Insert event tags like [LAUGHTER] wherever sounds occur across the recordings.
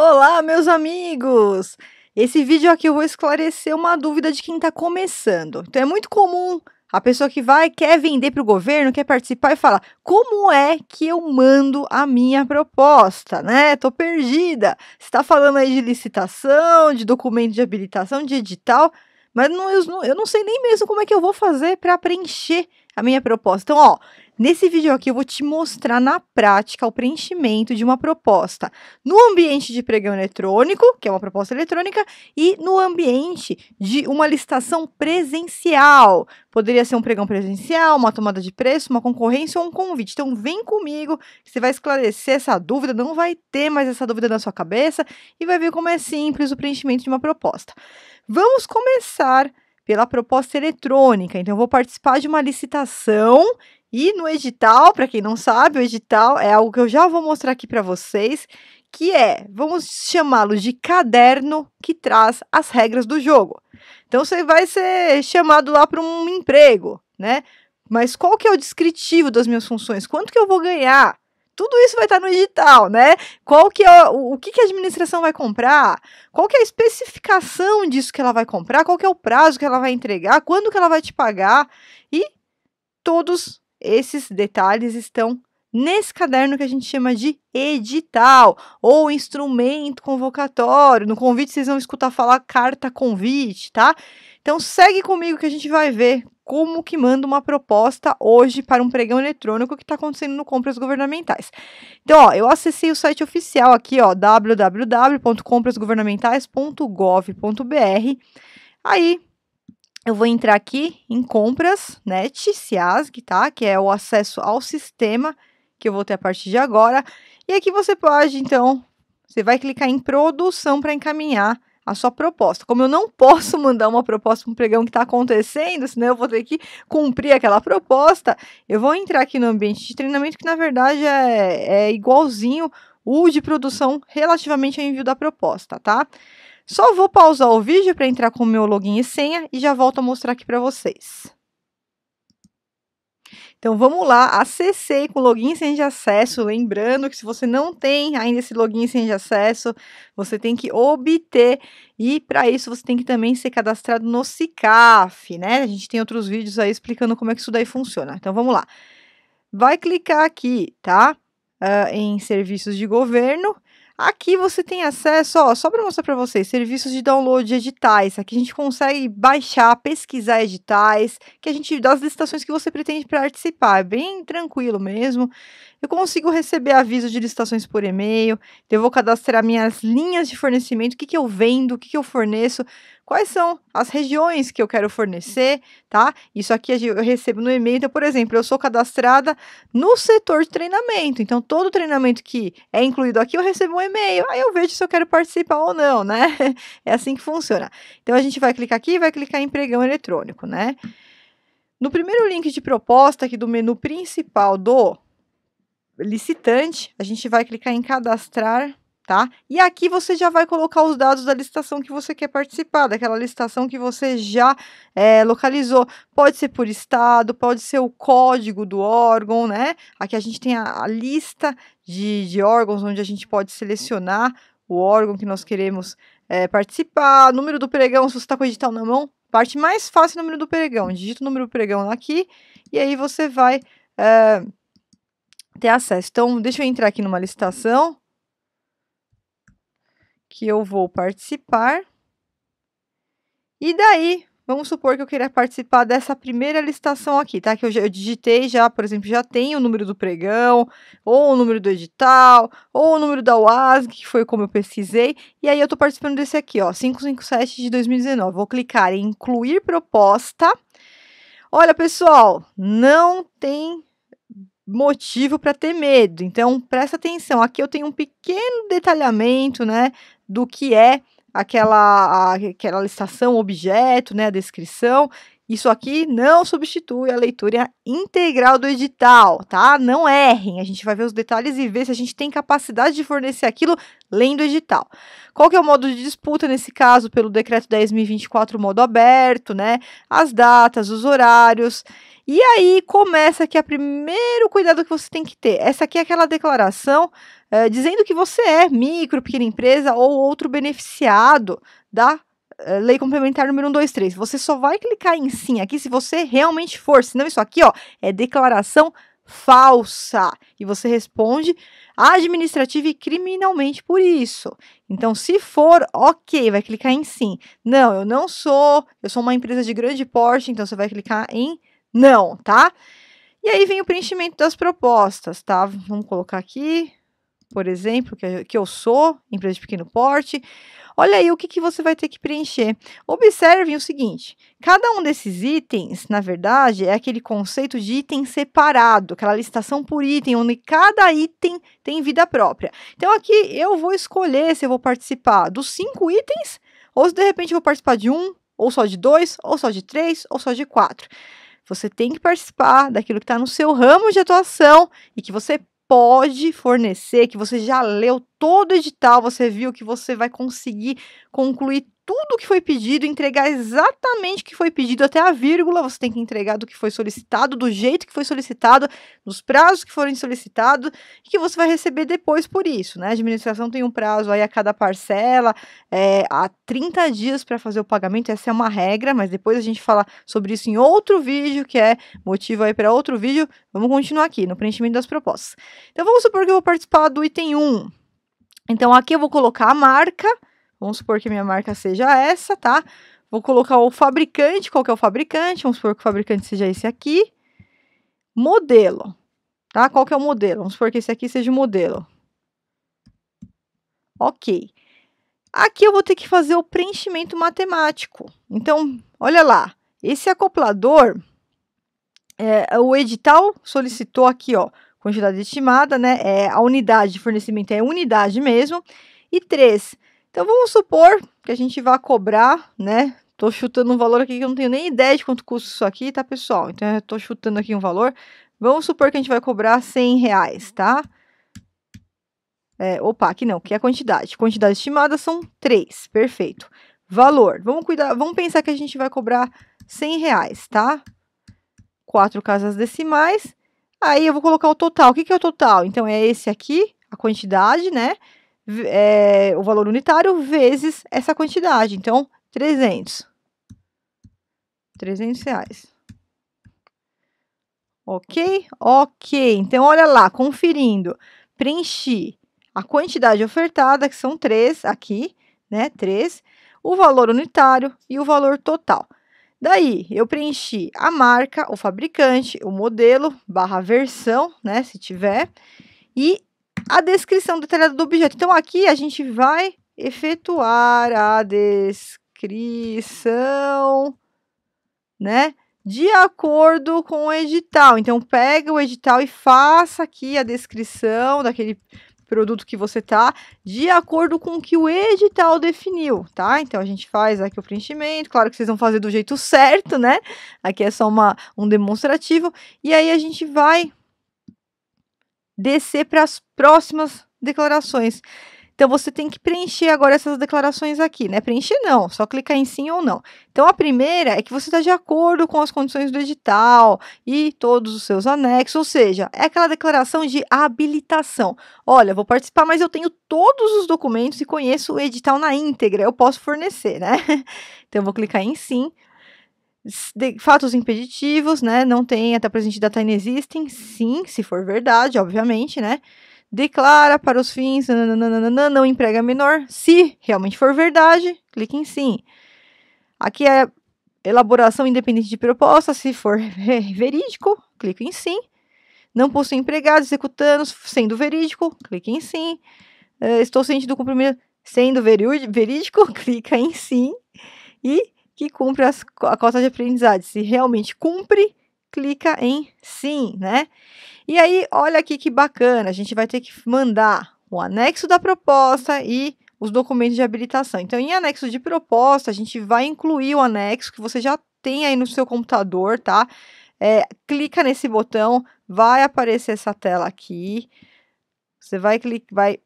Olá, meus amigos! Esse vídeo aqui eu vou esclarecer uma dúvida de quem está começando. Então é muito comum a pessoa que vai, quer vender para o governo, quer participar e fala: como é que eu mando a minha proposta, né? Tô perdida. Você está falando aí de licitação, de documento de habilitação, de edital, mas não, eu, não, eu não sei nem mesmo como é que eu vou fazer para preencher a minha proposta. Então, ó, Nesse vídeo aqui eu vou te mostrar na prática o preenchimento de uma proposta no ambiente de pregão eletrônico, que é uma proposta eletrônica, e no ambiente de uma licitação presencial. Poderia ser um pregão presencial, uma tomada de preço, uma concorrência ou um convite. Então vem comigo, que você vai esclarecer essa dúvida, não vai ter mais essa dúvida na sua cabeça e vai ver como é simples o preenchimento de uma proposta. Vamos começar pela proposta eletrônica. Então, eu vou participar de uma licitação e no edital, para quem não sabe, o edital é algo que eu já vou mostrar aqui para vocês, que é, vamos chamá-lo de caderno que traz as regras do jogo. Então você vai ser chamado lá para um emprego, né? Mas qual que é o descritivo das minhas funções? Quanto que eu vou ganhar? Tudo isso vai estar no edital, né? Qual que é o, o que, que a administração vai comprar? Qual que é a especificação disso que ela vai comprar? Qual que é o prazo que ela vai entregar? Quando que ela vai te pagar? E todos esses detalhes estão nesse caderno que a gente chama de edital ou instrumento convocatório. No convite vocês vão escutar falar carta convite, tá? Então segue comigo que a gente vai ver como que manda uma proposta hoje para um pregão eletrônico que está acontecendo no compras governamentais. Então, ó, eu acessei o site oficial aqui, ó, www.comprasgovernamentais.gov.br. Aí eu vou entrar aqui em compras, NET, SIASG, tá? Que é o acesso ao sistema que eu vou ter a partir de agora. E aqui você pode, então, você vai clicar em produção para encaminhar a sua proposta. Como eu não [LAUGHS] posso mandar uma proposta para um pregão que está acontecendo, senão eu vou ter que cumprir aquela proposta, eu vou entrar aqui no ambiente de treinamento, que na verdade é, é igualzinho o de produção relativamente ao envio da proposta, tá? Só vou pausar o vídeo para entrar com o meu login e senha e já volto a mostrar aqui para vocês. Então vamos lá, acessei com login e senha de acesso, lembrando que se você não tem ainda esse login e senha de acesso, você tem que obter e para isso você tem que também ser cadastrado no Sicaf, né? A gente tem outros vídeos aí explicando como é que isso daí funciona. Então vamos lá. Vai clicar aqui, tá? Uh, em serviços de governo Aqui você tem acesso, ó, só para mostrar para vocês, serviços de download de editais. Aqui a gente consegue baixar, pesquisar editais, que a gente das licitações que você pretende participar, é bem tranquilo mesmo. Eu consigo receber aviso de licitações por e-mail, eu vou cadastrar minhas linhas de fornecimento, o que, que eu vendo, o que, que eu forneço quais são as regiões que eu quero fornecer, tá? Isso aqui eu recebo no e-mail. Então, por exemplo, eu sou cadastrada no setor de treinamento. Então, todo treinamento que é incluído aqui, eu recebo um e-mail. Aí eu vejo se eu quero participar ou não, né? [LAUGHS] É assim que funciona. Então, a gente vai clicar aqui e vai clicar em pregão eletrônico, né? No primeiro link de proposta aqui do menu principal do licitante, a gente vai clicar em cadastrar tá? E aqui você já vai colocar os dados da licitação que você quer participar, daquela licitação que você já é, localizou. Pode ser por estado, pode ser o código do órgão, né? Aqui a gente tem a, a lista de, de órgãos onde a gente pode selecionar o órgão que nós queremos é, participar, número do pregão, se você está com o edital na mão, parte mais fácil, número do pregão. Digita o número do pregão aqui e aí você vai é, ter acesso. Então, deixa eu entrar aqui numa licitação que eu vou participar. E daí, vamos supor que eu queira participar dessa primeira listação aqui, tá? Que eu, já, eu digitei já, por exemplo, já tem o número do pregão, ou o número do edital, ou o número da UASG, que foi como eu pesquisei. E aí eu tô participando desse aqui, ó, 557 de 2019. Vou clicar em incluir proposta. Olha, pessoal, não tem motivo para ter medo. Então, presta atenção. Aqui eu tenho um pequeno detalhamento, né, do que é aquela aquela listação objeto, né, a descrição. Isso aqui não substitui a leitura integral do edital, tá? Não errem. A gente vai ver os detalhes e ver se a gente tem capacidade de fornecer aquilo lendo o edital. Qual que é o modo de disputa nesse caso pelo decreto 10.024, modo aberto, né? As datas, os horários. E aí começa que o é primeiro cuidado que você tem que ter. Essa aqui é aquela declaração é, dizendo que você é micro, pequena empresa ou outro beneficiado da eh, lei complementar número 123. Você só vai clicar em sim aqui se você realmente for, senão isso aqui, ó, é declaração falsa e você responde administrativa e criminalmente por isso. Então, se for, ok, vai clicar em sim. Não, eu não sou, eu sou uma empresa de grande porte, então você vai clicar em não, tá? E aí vem o preenchimento das propostas, tá? Vamos colocar aqui, por exemplo, que, eu sou, empresa de pequeno porte. Olha aí o que, que você vai ter que preencher. Observem o seguinte: cada um desses itens, na verdade, é aquele conceito de item separado, aquela listação por item, onde cada item tem vida própria. Então, aqui eu vou escolher se eu vou participar dos cinco itens, ou se de repente eu vou participar de um, ou só de dois, ou só de três, ou só de quatro. Você tem que participar daquilo que está no seu ramo de atuação e que você pode fornecer, que você já leu todo o edital, você viu que você vai conseguir concluir tudo o que foi pedido, entregar exatamente o que foi pedido, até a vírgula, você tem que entregar do que foi solicitado, do jeito que foi solicitado, nos prazos que foram solicitados, e que você vai receber depois por isso, né? A administração tem um prazo aí a cada parcela, é, há 30 dias para fazer o pagamento, essa é uma regra, mas depois a gente fala sobre isso em outro vídeo, que é motivo aí para outro vídeo. Vamos continuar aqui no preenchimento das propostas. Então vamos supor que eu vou participar do item 1. Então aqui eu vou colocar a marca Vamos supor que minha marca seja essa, tá? Vou colocar o fabricante, qual que é o fabricante? Vamos supor que o fabricante seja esse aqui. Modelo, tá? Qual que é o modelo? Vamos supor que esse aqui seja o modelo. Ok. Aqui eu vou ter que fazer o preenchimento matemático. Então, olha lá, esse acoplador, é, o edital solicitou aqui, ó, quantidade estimada, né? É, a unidade de fornecimento é unidade mesmo. E três, então vamos supor que a gente vá cobrar, né? Tô chutando um valor aqui que eu não tenho nem ideia de quanto custa isso aqui, tá, pessoal? Então eu tô chutando aqui um valor. Vamos supor que a gente vai cobrar 100 reais, tá? É, opa, aqui não, que é a quantidade. Quantidade estimada são 3, perfeito. Valor, vamos cuidar, vamos pensar que a gente vai cobrar 100 reais, tá? Quatro casas decimais. Aí eu vou colocar o total. O que, que é o total? Então é esse aqui, a quantidade, né? é, o valor unitário vezes essa quantidade. Então, 300. 300 reais. Ok? Ok. Então, olha lá, conferindo. Preenchi a quantidade ofertada, que são 3 aqui, né? 3. O valor unitário e o valor total. Daí, eu preenchi a marca, o fabricante, o modelo, barra versão, né? Se tiver. E a descrição detalhada do objeto. Então, aqui a gente vai efetuar a descrição, né? De acordo com o edital. Então, pega o edital e faça aqui a descrição daquele produto que você tá, de acordo com o que o edital definiu, tá? Então a gente faz aqui o preenchimento, claro que vocês vão fazer do jeito certo, né? Aqui é só uma, um demonstrativo, e aí a gente vai descer para as próximas declarações. Então você tem que preencher agora essas declarações aqui, né? Preencher não, só clicar em sim ou não. Então a primeira é que você está de acordo com as condições do edital e todos os seus anexos, ou seja, é aquela declaração de habilitação. Olha, vou participar, mas eu tenho todos os documentos e conheço o edital na íntegra, eu posso fornecer, né? [LAUGHS] Então eu vou clicar em sim fatos impeditivos, né? Não tem até tá presente data inexistem, sim, se for verdade, obviamente, né? Declara para os fins, nananana, não emprega menor, se realmente for verdade, clique em sim. Aqui é elaboração independente de proposta, se for [LAUGHS] verídico, clique em sim. Não possui empregado executando, sendo verídico, clique em sim. Uh, estou ciente do cumprimento, sendo verídico, [LAUGHS] clica em sim. E que cumpre as, a cota de aprendizagem. Se realmente cumpre, clica em sim, né? E aí, olha aqui que bacana, a gente vai ter que mandar o anexo da proposta e os documentos de habilitação. Então, em anexo de proposta, a gente vai incluir o anexo que você já tem aí no seu computador, tá? É, clica nesse botão, vai aparecer essa tela aqui. Você vai clicar, vai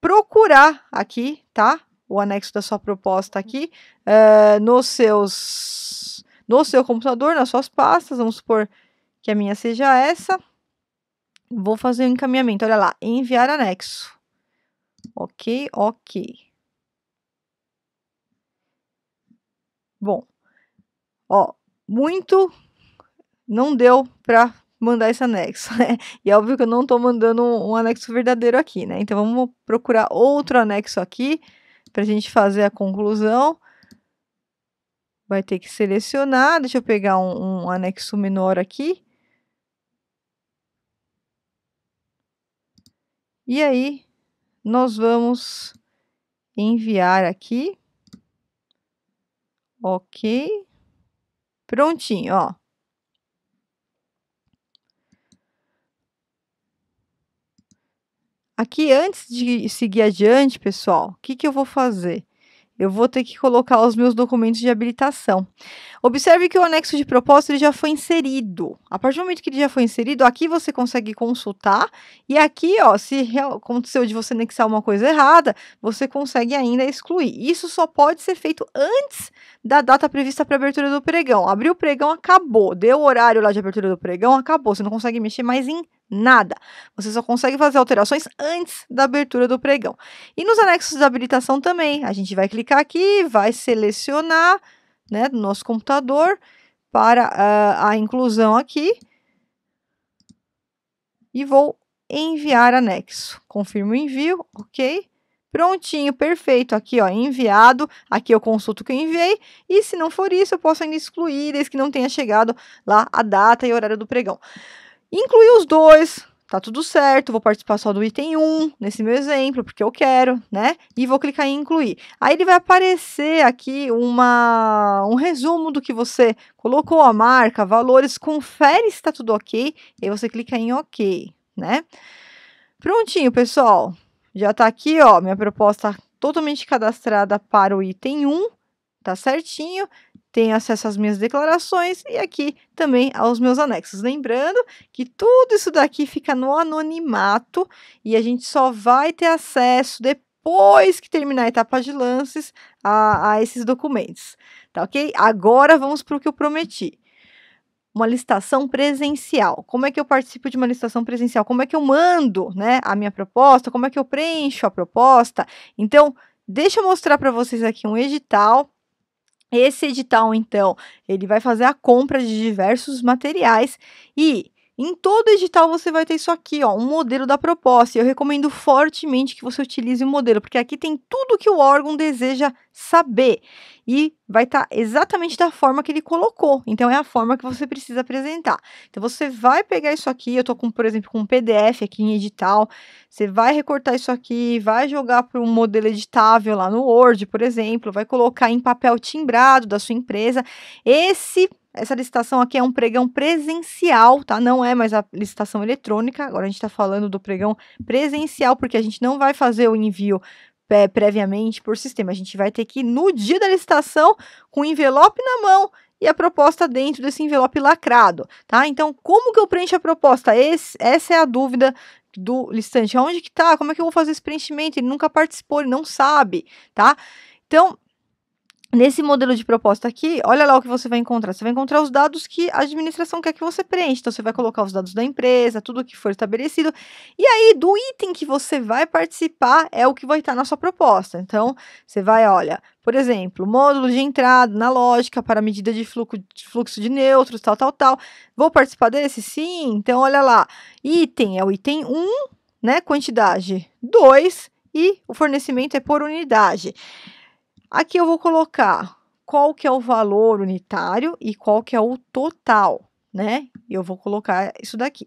procurar aqui, tá? o anexo da sua proposta aqui uh, nos seus, no seu computador, nas suas pastas. Vamos supor que a minha seja essa. Vou fazer o um encaminhamento. Olha lá, enviar anexo. Ok, ok. Bom, ó, muito não deu para mandar esse anexo, [LAUGHS] né? E é óbvio que eu não estou mandando um, um anexo verdadeiro aqui, né? Então vamos procurar outro anexo aqui para a gente fazer a conclusão, vai ter que selecionar. Deixa eu pegar um, um anexo menor aqui. E aí, nós vamos enviar aqui. Ok. Prontinho, ó. Aqui, antes de seguir adiante, pessoal, o que, que eu vou fazer? Eu vou ter que colocar os meus documentos de habilitação. Observe que o anexo de proposta ele já foi inserido. A partir do momento que ele já foi inserido, aqui você consegue consultar. E aqui, ó, se aconteceu de você anexar uma coisa errada, você consegue ainda excluir. Isso só pode ser feito antes da data prevista para abertura do pregão. Abriu o pregão, acabou. Deu o horário lá de abertura do pregão, acabou. Você não consegue mexer mais em nada. Você só consegue fazer alterações antes da abertura do pregão. E nos anexos de habilitação também, a gente vai clicar aqui, vai selecionar, né, do nosso computador para uh, a inclusão aqui e vou enviar anexo. Confirmo o envio, ok? Prontinho, perfeito. Aqui, ó, enviado. Aqui eu é consulto que eu enviei. E se não for isso, eu posso ainda excluir, desde que não tenha chegado lá a data e horário do pregão inclui os dois, tá tudo certo, vou participar só do item 1, nesse meu exemplo, porque eu quero, né? E vou clicar em incluir. Aí ele vai aparecer aqui uma, um resumo do que você colocou a marca, valores, confere se está tudo ok, e aí você clica em ok, né? Prontinho, pessoal. Já tá aqui, ó, minha proposta totalmente cadastrada para o item 1, tá certinho tem acesso às minhas declarações e aqui também aos meus anexos. Lembrando que tudo isso daqui fica no anonimato e a gente só vai ter acesso depois que terminar a etapa de lances a, a esses documentos, tá ok? Agora vamos para o que eu prometi. Uma licitação presencial. Como é que eu participo de uma licitação presencial? Como é que eu mando né, a minha proposta? Como é que eu preencho a proposta? Então, deixa eu mostrar para vocês aqui um edital esse edital, então, ele vai fazer a compra de diversos materiais e em todo edital você vai ter isso aqui, ó, um modelo da proposta. eu recomendo fortemente que você utilize o modelo, porque aqui tem tudo que o órgão deseja saber e vai estar tá exatamente da forma que ele colocou. Então é a forma que você precisa apresentar. Então você vai pegar isso aqui, eu tô com, por exemplo, com um PDF aqui em edital, você vai recortar isso aqui, vai jogar para um modelo editável lá no Word, por exemplo, vai colocar em papel timbrado da sua empresa. Esse essa licitação aqui é um pregão presencial, tá? Não é mais a licitação eletrônica. Agora a gente está falando do pregão presencial, porque a gente não vai fazer o envio é, previamente por sistema. A gente vai ter que ir no dia da licitação com o envelope na mão e a proposta dentro desse envelope lacrado, tá? Então, como que eu preencho a proposta? Esse, essa é a dúvida do listante. Onde que tá? Como é que eu vou fazer esse preenchimento? Ele nunca participou, ele não sabe, tá? Então, Nesse modelo de proposta aqui, olha lá o que você vai encontrar. Você vai encontrar os dados que a administração quer que você preencha. Então, você vai colocar os dados da empresa, tudo que for estabelecido. E aí, do item que você vai participar, é o que vai estar na sua proposta. Então, você vai, olha, por exemplo, módulo de entrada na lógica para medida de fluxo de neutros, tal, tal, tal. Vou participar desse? Sim. Então, olha lá. Item é o item 1, né? Quantidade 2. E o fornecimento é por unidade. Aqui eu vou colocar qual que é o valor unitário e qual que é o total, né? Eu vou colocar isso daqui.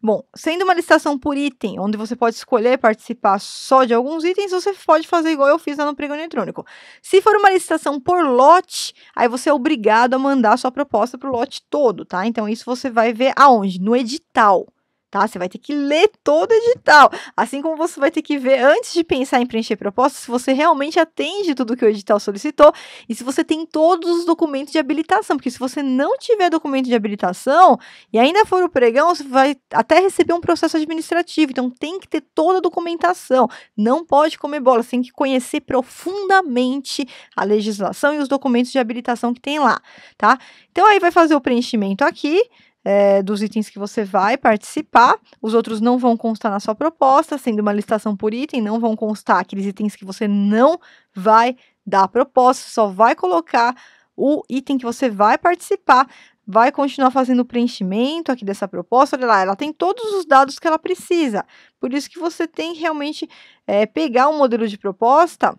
Bom, sendo uma licitação por item, onde você pode escolher participar só de alguns itens, você pode fazer igual eu fiz lá no pregão eletrônico. Se for uma licitação por lote, aí você é obrigado a mandar a sua proposta para o lote todo, tá? Então, isso você vai ver aonde? No edital tá? Você vai ter que ler todo o edital. Assim como você vai ter que ver antes de pensar em preencher proposta se você realmente atende tudo que o edital solicitou e se você tem todos os documentos de habilitação, porque se você não tiver documento de habilitação e ainda for o pregão, você vai até receber um processo administrativo. Então tem que ter toda a documentação. Não pode comer bola, você tem que conhecer profundamente a legislação e os documentos de habilitação que tem lá, tá? Então aí vai fazer o preenchimento aqui é, dos itens que você vai participar, os outros não vão constar na sua proposta, sendo uma listação por item, não vão constar aqueles itens que você não vai dar proposta, só vai colocar o item que você vai participar vai continuar fazendo o preenchimento aqui dessa proposta. Olha lá, ela tem todos os dados que ela precisa. Por isso que você tem realmente é, pegar um modelo de proposta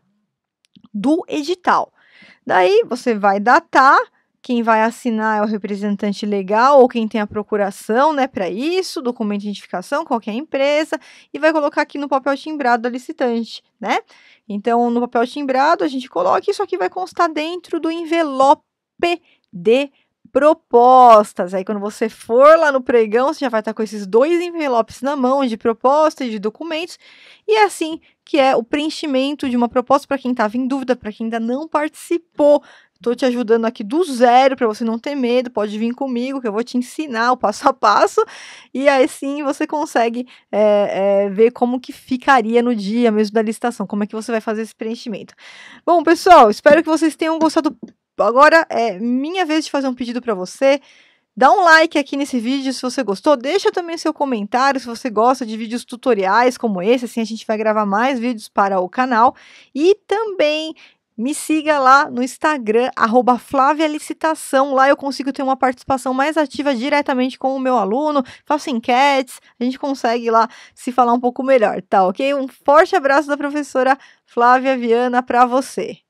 do edital. Daí você vai datar quem vai assinar é o representante legal ou quem tem a procuração, né, para isso, documento de identificação, qualquer empresa, e vai colocar aqui no papel timbrado da licitante, né? Então, no papel timbrado, a gente coloca isso aqui vai constar dentro do envelope de propostas. Aí quando você for lá no pregão, você já vai estar com esses dois envelopes na mão de proposta e de documentos. E é assim que é o preenchimento de uma proposta para quem estava em dúvida, para quem ainda não participou Tô te ajudando aqui do zero para você não ter medo. Pode vir comigo que eu vou te ensinar o passo a passo. E aí sim você consegue é, é, ver como que ficaria no dia mesmo da licitação, como é que você vai fazer esse preenchimento. Bom, pessoal, espero que vocês tenham gostado. Agora é minha vez de fazer um pedido para você. Dá um like aqui nesse vídeo se você gostou, deixa também seu comentário se você gosta de vídeos tutoriais como esse, assim a gente vai gravar mais vídeos para o canal. E também me siga lá no Instagram, arroba Flávia Licitação. Lá eu consigo ter uma participação mais ativa diretamente com o meu aluno, faço enquetes, a gente consegue lá se falar um pouco melhor, tá ok? Um forte abraço da professora Flávia Viana para você.